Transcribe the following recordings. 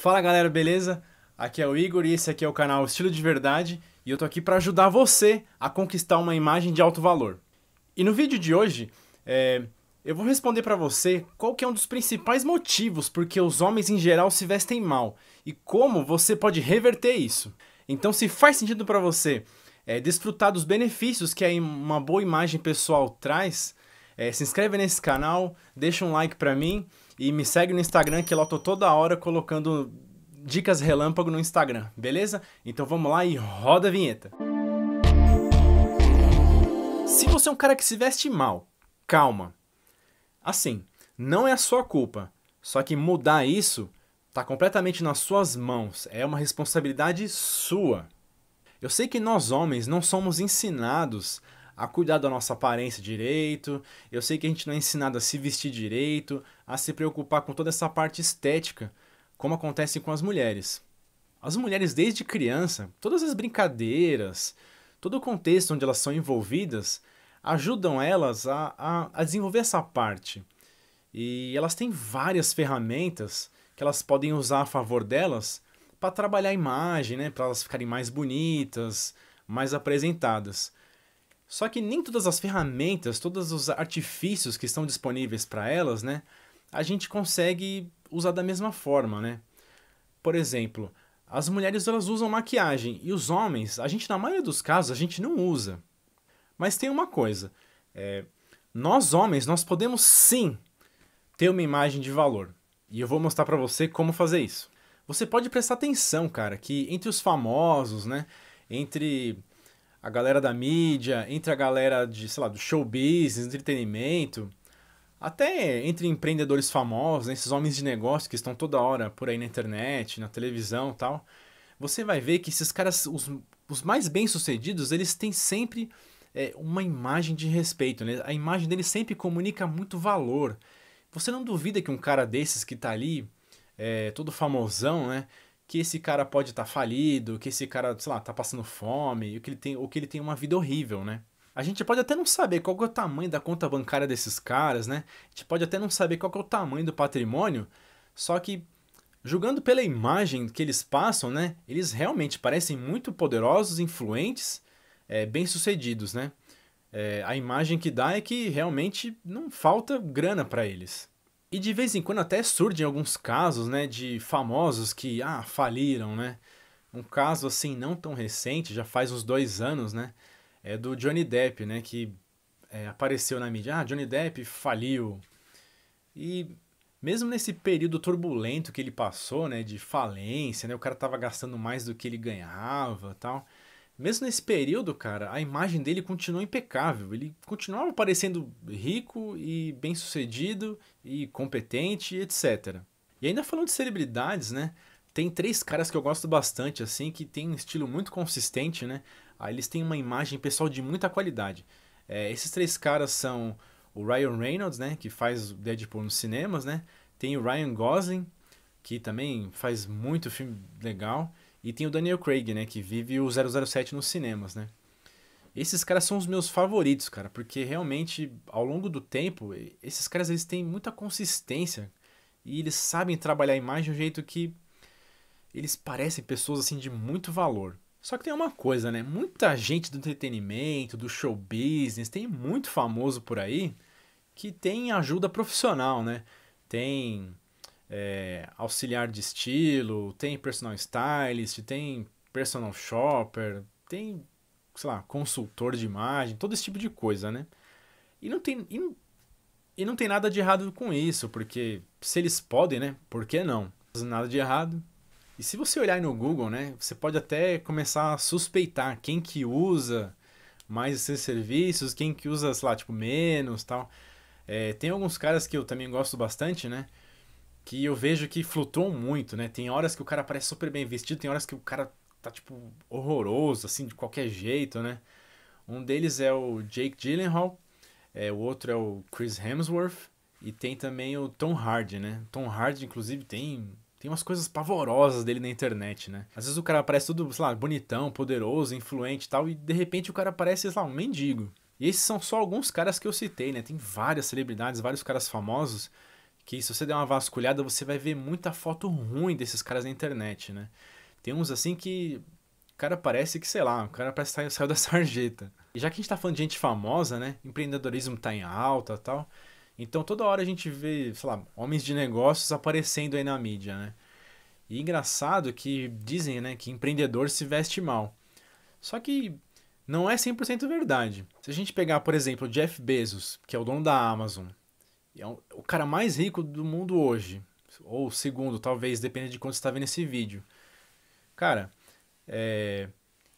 Fala galera, beleza? Aqui é o Igor e esse aqui é o canal Estilo de Verdade e eu tô aqui para ajudar você a conquistar uma imagem de alto valor. E no vídeo de hoje é, eu vou responder para você qual que é um dos principais motivos porque os homens em geral se vestem mal e como você pode reverter isso. Então, se faz sentido para você é, desfrutar dos benefícios que uma boa imagem pessoal traz, é, se inscreve nesse canal, deixa um like para mim e me segue no Instagram, que lá eu tô toda hora colocando dicas relâmpago no Instagram, beleza? Então vamos lá e roda a vinheta. Se você é um cara que se veste mal, calma. Assim, não é a sua culpa. Só que mudar isso tá completamente nas suas mãos. É uma responsabilidade sua. Eu sei que nós homens não somos ensinados a cuidar da nossa aparência direito. Eu sei que a gente não é ensinado a se vestir direito, a se preocupar com toda essa parte estética, como acontece com as mulheres. As mulheres, desde criança, todas as brincadeiras, todo o contexto onde elas são envolvidas, ajudam elas a, a, a desenvolver essa parte. E elas têm várias ferramentas que elas podem usar a favor delas para trabalhar a imagem, né? para elas ficarem mais bonitas, mais apresentadas. Só que nem todas as ferramentas, todos os artifícios que estão disponíveis para elas, né, a gente consegue usar da mesma forma, né? Por exemplo, as mulheres elas usam maquiagem e os homens, a gente na maioria dos casos a gente não usa. Mas tem uma coisa, é, nós homens nós podemos sim ter uma imagem de valor e eu vou mostrar para você como fazer isso. Você pode prestar atenção, cara, que entre os famosos, né, entre a galera da mídia, entre a galera de, sei lá, do show business, entretenimento, até entre empreendedores famosos, né, esses homens de negócio que estão toda hora por aí na internet, na televisão tal, você vai ver que esses caras, os, os mais bem-sucedidos, eles têm sempre é, uma imagem de respeito, né? A imagem deles sempre comunica muito valor. Você não duvida que um cara desses que está ali, é, todo famosão, né? que esse cara pode estar tá falido, que esse cara, sei lá, tá passando fome, ou que, ele tem, ou que ele tem uma vida horrível, né? A gente pode até não saber qual é o tamanho da conta bancária desses caras, né? A gente pode até não saber qual é o tamanho do patrimônio, só que julgando pela imagem que eles passam, né? Eles realmente parecem muito poderosos, influentes, é, bem-sucedidos, né? É, a imagem que dá é que realmente não falta grana para eles. E de vez em quando até surgem alguns casos, né, de famosos que, ah, faliram, né? Um caso assim não tão recente, já faz uns dois anos, né? É do Johnny Depp, né, que é, apareceu na mídia. Ah, Johnny Depp faliu. E mesmo nesse período turbulento que ele passou, né, de falência, né, o cara tava gastando mais do que ele ganhava, tal mesmo nesse período, cara, a imagem dele continuou impecável. Ele continuava parecendo rico e bem-sucedido e competente, etc. E ainda falando de celebridades, né? Tem três caras que eu gosto bastante, assim, que tem um estilo muito consistente, né? Ah, eles têm uma imagem pessoal de muita qualidade. É, esses três caras são o Ryan Reynolds, né? Que faz o Deadpool nos cinemas, né? Tem o Ryan Gosling, que também faz muito filme legal. E tem o Daniel Craig, né? Que vive o 007 nos cinemas, né? Esses caras são os meus favoritos, cara, porque realmente ao longo do tempo, esses caras eles têm muita consistência e eles sabem trabalhar a imagem de um jeito que eles parecem pessoas assim de muito valor. Só que tem uma coisa, né? Muita gente do entretenimento, do show business, tem muito famoso por aí que tem ajuda profissional, né? Tem é, auxiliar de estilo, tem personal stylist, tem personal shopper, tem, sei lá, consultor de imagem, todo esse tipo de coisa, né? E não tem, e não, e não tem nada de errado com isso, porque se eles podem, né? Por que não? Nada de errado. E se você olhar no Google, né? Você pode até começar a suspeitar quem que usa mais esses serviços, quem que usa, sei lá, tipo, menos tal. É, tem alguns caras que eu também gosto bastante, né? que eu vejo que flutuam muito, né? Tem horas que o cara parece super bem vestido, tem horas que o cara tá, tipo, horroroso, assim, de qualquer jeito, né? Um deles é o Jake Gyllenhaal, é, o outro é o Chris Hemsworth e tem também o Tom Hardy, né? Tom Hardy, inclusive, tem tem umas coisas pavorosas dele na internet, né? Às vezes o cara parece tudo, sei lá, bonitão, poderoso, influente e tal, e de repente o cara parece, sei lá, um mendigo. E esses são só alguns caras que eu citei, né? Tem várias celebridades, vários caras famosos que se você der uma vasculhada, você vai ver muita foto ruim desses caras na internet, né? Tem uns assim que. O cara parece que, sei lá, o cara parece que saiu da sarjeta. E já que a gente tá falando de gente famosa, né? Empreendedorismo tá em alta tal. Então toda hora a gente vê, sei lá, homens de negócios aparecendo aí na mídia, né? E engraçado que dizem, né, que empreendedor se veste mal. Só que não é 100% verdade. Se a gente pegar, por exemplo, o Jeff Bezos, que é o dono da Amazon, é um, o cara mais rico do mundo hoje. Ou segundo, talvez, depende de quando você está vendo esse vídeo. Cara, é,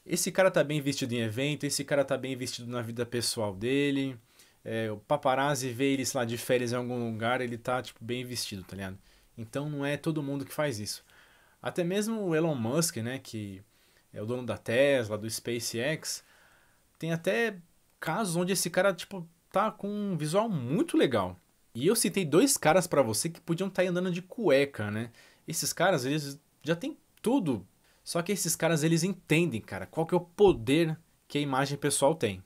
esse cara tá bem vestido em evento, esse cara tá bem vestido na vida pessoal dele. É, o paparazzi vê ele, sei lá, de férias em algum lugar, ele tá, tipo, bem vestido, tá ligado? Então não é todo mundo que faz isso. Até mesmo o Elon Musk, né, que é o dono da Tesla, do SpaceX, tem até casos onde esse cara, tipo, tá com um visual muito legal. E eu citei dois caras para você que podiam estar tá andando de cueca, né? Esses caras, eles já têm tudo. Só que esses caras, eles entendem, cara, qual que é o poder que a imagem pessoal tem.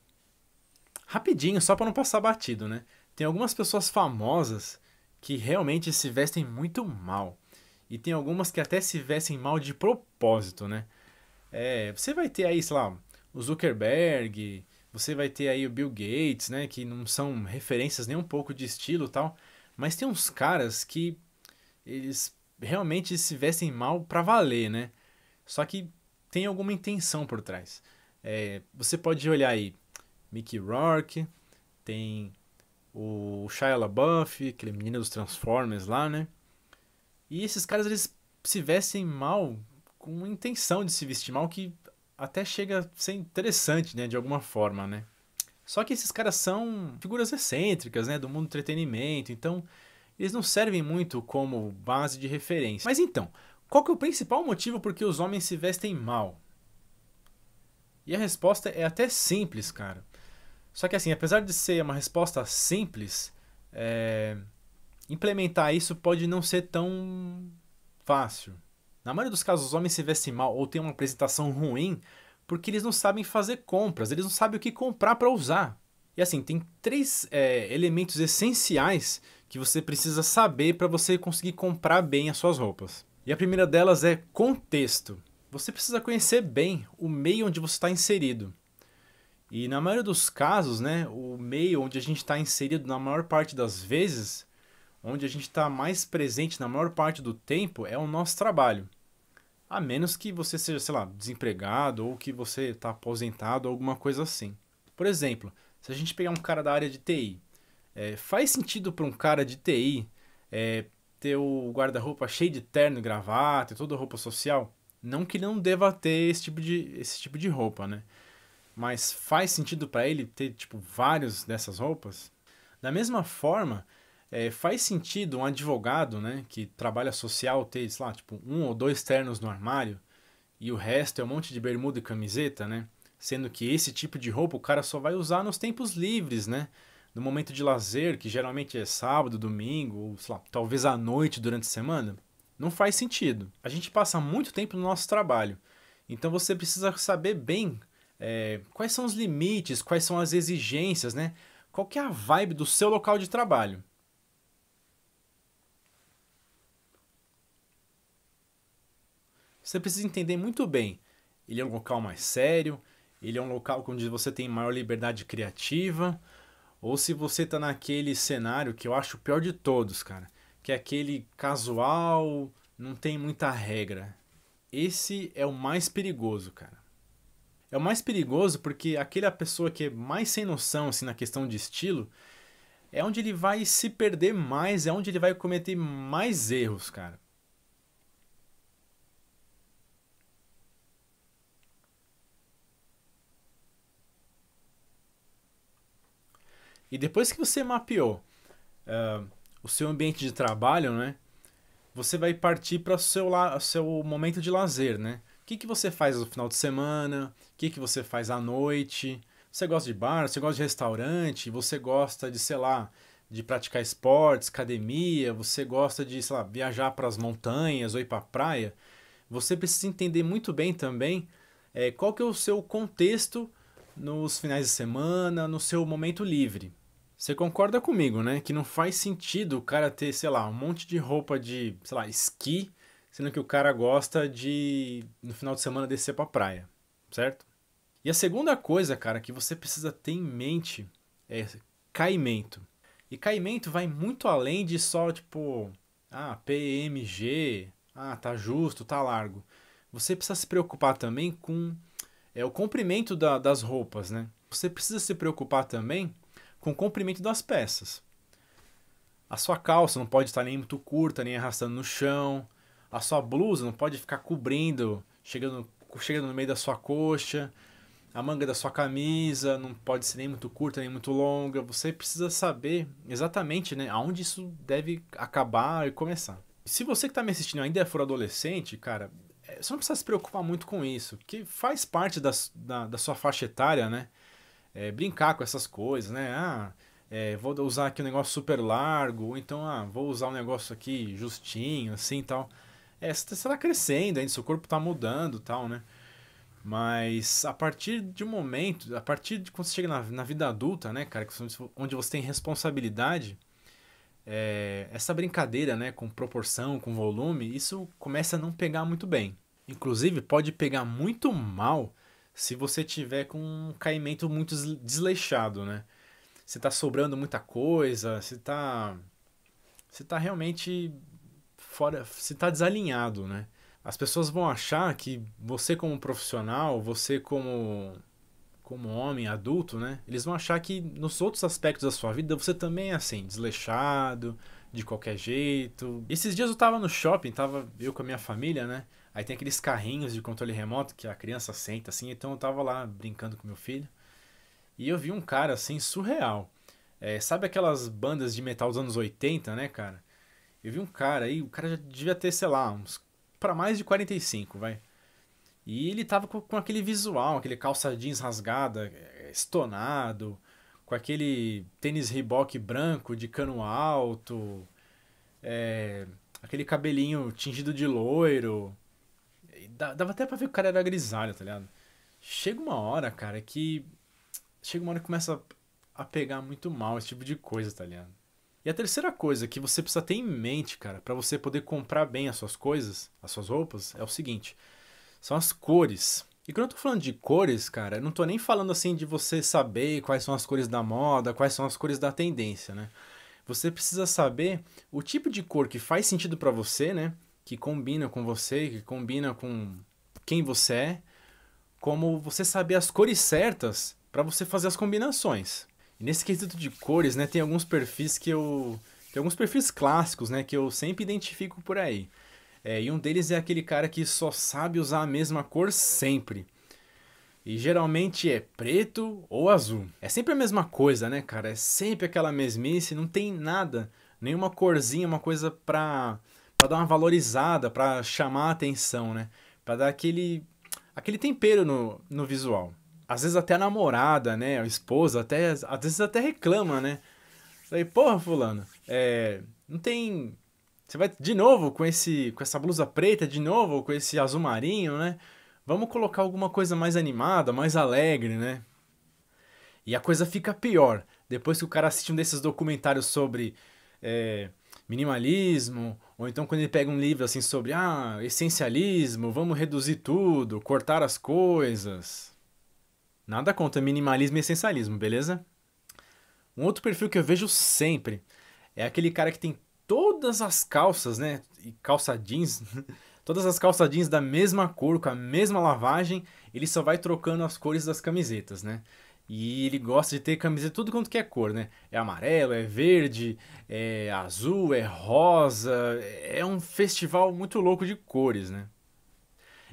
Rapidinho, só para não passar batido, né? Tem algumas pessoas famosas que realmente se vestem muito mal. E tem algumas que até se vestem mal de propósito, né? É, você vai ter aí, sei lá, o Zuckerberg, você vai ter aí o Bill Gates, né? Que não são referências nem um pouco de estilo tal. Mas tem uns caras que eles realmente se vestem mal para valer, né? Só que tem alguma intenção por trás. É, você pode olhar aí Mickey Rourke, tem o Shia LaBeouf, aquele menino dos Transformers lá, né? E esses caras eles se vestem mal com intenção de se vestir mal que até chega a ser interessante, né, de alguma forma, né? Só que esses caras são figuras excêntricas, né, do mundo do entretenimento, então eles não servem muito como base de referência. Mas então, qual que é o principal motivo por que os homens se vestem mal? E a resposta é até simples, cara. Só que assim, apesar de ser uma resposta simples, é... implementar isso pode não ser tão fácil. Na maioria dos casos, os homens se vestem mal ou têm uma apresentação ruim porque eles não sabem fazer compras, eles não sabem o que comprar para usar. E assim, tem três é, elementos essenciais que você precisa saber para você conseguir comprar bem as suas roupas. E a primeira delas é contexto. Você precisa conhecer bem o meio onde você está inserido. E na maioria dos casos, né, o meio onde a gente está inserido, na maior parte das vezes, onde a gente está mais presente na maior parte do tempo é o nosso trabalho. A menos que você seja, sei lá, desempregado ou que você está aposentado ou alguma coisa assim. Por exemplo, se a gente pegar um cara da área de TI, é, faz sentido para um cara de TI é, ter o guarda-roupa cheio de terno e gravata e toda roupa social? Não que ele não deva ter esse tipo de, esse tipo de roupa, né? Mas faz sentido para ele ter, tipo, vários dessas roupas? Da mesma forma, é, faz sentido um advogado, né, que trabalha social ter, sei lá, tipo, um ou dois ternos no armário e o resto é um monte de bermuda e camiseta, né? Sendo que esse tipo de roupa o cara só vai usar nos tempos livres, né? No momento de lazer, que geralmente é sábado, domingo, ou sei lá, talvez à noite durante a semana. Não faz sentido. A gente passa muito tempo no nosso trabalho. Então você precisa saber bem é, quais são os limites, quais são as exigências, né? Qual que é a vibe do seu local de trabalho. Você precisa entender muito bem. Ele é um local mais sério, ele é um local onde você tem maior liberdade criativa, ou se você está naquele cenário que eu acho o pior de todos, cara, que é aquele casual, não tem muita regra. Esse é o mais perigoso, cara. É o mais perigoso porque aquela pessoa que é mais sem noção assim na questão de estilo, é onde ele vai se perder mais, é onde ele vai cometer mais erros, cara. E depois que você mapeou uh, o seu ambiente de trabalho, né? Você vai partir para o seu, seu momento de lazer, né? O que, que você faz no final de semana? O que, que você faz à noite? Você gosta de bar? Você gosta de restaurante? Você gosta de, sei lá, de praticar esportes, academia? Você gosta de, sei lá, viajar para as montanhas ou ir para a praia? Você precisa entender muito bem também é, qual que é o seu contexto nos finais de semana, no seu momento livre. Você concorda comigo, né? Que não faz sentido o cara ter, sei lá, um monte de roupa de, sei lá, esqui, sendo que o cara gosta de, no final de semana, descer pra praia, certo? E a segunda coisa, cara, que você precisa ter em mente é caimento. E caimento vai muito além de só, tipo, ah, PMG, ah, tá justo, tá largo. Você precisa se preocupar também com é o comprimento da, das roupas, né? Você precisa se preocupar também com o comprimento das peças. A sua calça não pode estar nem muito curta, nem arrastando no chão. A sua blusa não pode ficar cobrindo, chegando, chegando no meio da sua coxa. A manga da sua camisa não pode ser nem muito curta, nem muito longa. Você precisa saber exatamente né, aonde isso deve acabar e começar. Se você que está me assistindo ainda é for adolescente, cara, é, você não precisa se preocupar muito com isso, que faz parte da, da, da sua faixa etária, né? É, brincar com essas coisas, né? Ah, é, vou usar aqui um negócio super largo, ou então, ah, vou usar um negócio aqui justinho, assim e tal. É, você está tá crescendo ainda, seu corpo está mudando tal, né? Mas a partir de um momento, a partir de quando você chega na, na vida adulta, né, cara, onde você tem responsabilidade, é, essa brincadeira, né, com proporção, com volume, isso começa a não pegar muito bem. Inclusive, pode pegar muito mal se você tiver com um caimento muito desleixado, né? Se tá sobrando muita coisa, se tá. Se tá realmente fora. Se tá desalinhado, né? As pessoas vão achar que você, como profissional, você, como como homem adulto, né? Eles vão achar que nos outros aspectos da sua vida você também é assim, desleixado, de qualquer jeito. Esses dias eu tava no shopping, tava eu com a minha família, né? Aí tem aqueles carrinhos de controle remoto que a criança senta assim. Então eu tava lá brincando com meu filho. E eu vi um cara assim surreal. É, sabe aquelas bandas de metal dos anos 80, né, cara? Eu vi um cara aí, o cara já devia ter, sei lá, uns para mais de 45, vai. E ele tava com, com aquele visual, aquele calça jeans rasgada, é, estonado, com aquele tênis Reebok branco de cano alto, é, aquele cabelinho tingido de loiro. Dava até pra ver que o cara era grisalho, tá ligado? Chega uma hora, cara, que. Chega uma hora que começa a pegar muito mal esse tipo de coisa, tá ligado? E a terceira coisa que você precisa ter em mente, cara, para você poder comprar bem as suas coisas, as suas roupas, é o seguinte: são as cores. E quando eu tô falando de cores, cara, eu não tô nem falando assim de você saber quais são as cores da moda, quais são as cores da tendência, né? Você precisa saber o tipo de cor que faz sentido para você, né? que combina com você, que combina com quem você é, como você saber as cores certas para você fazer as combinações. E nesse quesito de cores, né, tem alguns perfis que eu tem alguns perfis clássicos, né, que eu sempre identifico por aí. É, e um deles é aquele cara que só sabe usar a mesma cor sempre. E geralmente é preto ou azul. É sempre a mesma coisa, né, cara? É sempre aquela mesmice, não tem nada, nenhuma corzinha, uma coisa pra para dar uma valorizada, para chamar a atenção, né? Para dar aquele, aquele tempero no, no visual. Às vezes até a namorada, né? A esposa, até, às vezes até reclama, né? Aí, porra, fulano, é, não tem... Você vai de novo com, esse, com essa blusa preta, de novo com esse azul marinho, né? Vamos colocar alguma coisa mais animada, mais alegre, né? E a coisa fica pior depois que o cara assiste um desses documentários sobre... É, minimalismo, ou então quando ele pega um livro assim sobre ah, essencialismo, vamos reduzir tudo, cortar as coisas. Nada contra minimalismo e essencialismo, beleza? Um outro perfil que eu vejo sempre é aquele cara que tem todas as calças, né? E calça jeans, todas as calças jeans da mesma cor, com a mesma lavagem, ele só vai trocando as cores das camisetas, né? E ele gosta de ter camiseta tudo quanto que é cor, né? É amarelo, é verde, é azul, é rosa. É um festival muito louco de cores, né?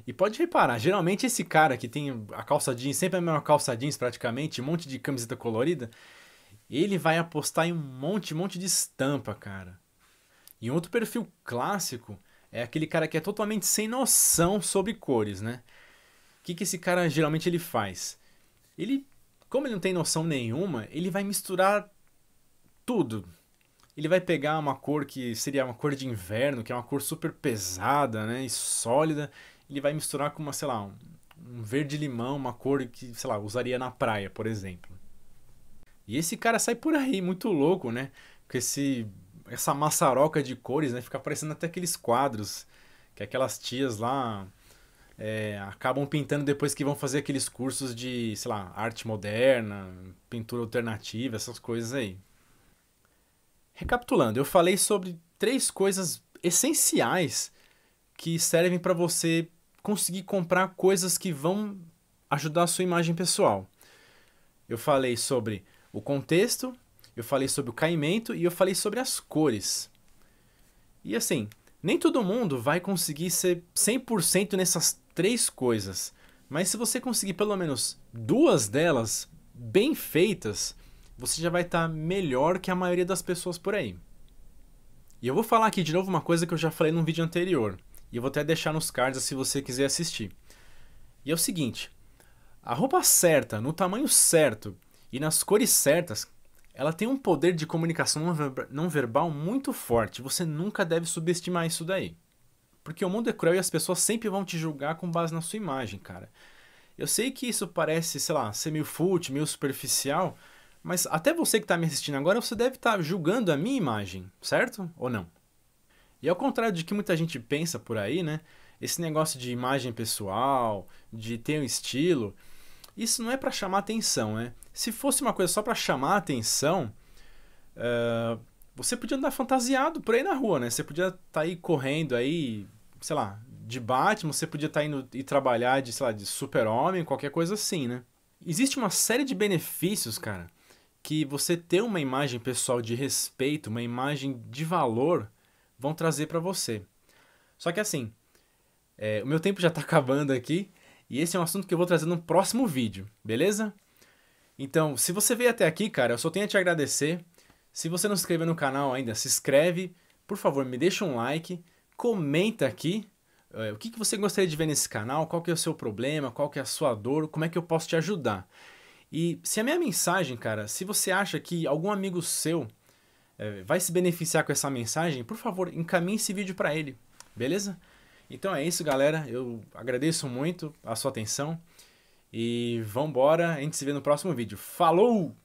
E pode reparar, geralmente esse cara que tem a calça jeans, sempre a mesma calça jeans praticamente, um monte de camiseta colorida, ele vai apostar em um monte, um monte de estampa, cara. E outro perfil clássico é aquele cara que é totalmente sem noção sobre cores, né? O que, que esse cara geralmente ele faz? Ele como ele não tem noção nenhuma, ele vai misturar tudo. Ele vai pegar uma cor que seria uma cor de inverno, que é uma cor super pesada, né, e sólida, ele vai misturar com uma, sei lá, um, verde limão, uma cor que, sei lá, usaria na praia, por exemplo. E esse cara sai por aí muito louco, né? Com esse essa maçaroca de cores, né? Fica parecendo até aqueles quadros que é aquelas tias lá é, acabam pintando depois que vão fazer aqueles cursos de, sei lá, arte moderna, pintura alternativa, essas coisas aí. Recapitulando, eu falei sobre três coisas essenciais que servem para você conseguir comprar coisas que vão ajudar a sua imagem pessoal. Eu falei sobre o contexto, eu falei sobre o caimento e eu falei sobre as cores. E assim, nem todo mundo vai conseguir ser 100% nessas três coisas, mas se você conseguir pelo menos duas delas bem feitas, você já vai estar tá melhor que a maioria das pessoas por aí. E eu vou falar aqui de novo uma coisa que eu já falei num vídeo anterior, e eu vou até deixar nos cards se você quiser assistir. E é o seguinte: a roupa certa, no tamanho certo e nas cores certas, ela tem um poder de comunicação não verbal muito forte. Você nunca deve subestimar isso daí. Porque o mundo é cruel e as pessoas sempre vão te julgar com base na sua imagem, cara. Eu sei que isso parece, sei lá, ser meio fútil, meio superficial, mas até você que está me assistindo agora, você deve estar tá julgando a minha imagem, certo? Ou não? E ao contrário de que muita gente pensa por aí, né? Esse negócio de imagem pessoal, de ter um estilo, isso não é para chamar atenção, né? Se fosse uma coisa só para chamar atenção, uh, você podia andar fantasiado por aí na rua, né? Você podia estar tá aí correndo aí, sei lá, de Batman, você podia estar tá indo e trabalhar de, sei lá, de super-homem, qualquer coisa assim, né? Existe uma série de benefícios, cara, que você ter uma imagem pessoal de respeito, uma imagem de valor, vão trazer para você. Só que assim, é, o meu tempo já tá acabando aqui, e esse é um assunto que eu vou trazer no próximo vídeo, beleza? Então, se você veio até aqui, cara, eu só tenho a te agradecer. Se você não se inscreveu no canal ainda, se inscreve. Por favor, me deixa um like, comenta aqui uh, o que, que você gostaria de ver nesse canal, qual que é o seu problema, qual que é a sua dor, como é que eu posso te ajudar. E se a minha mensagem, cara, se você acha que algum amigo seu uh, vai se beneficiar com essa mensagem, por favor, encaminhe esse vídeo para ele, beleza? Então é isso, galera. Eu agradeço muito a sua atenção. E vambora. A gente se vê no próximo vídeo. Falou!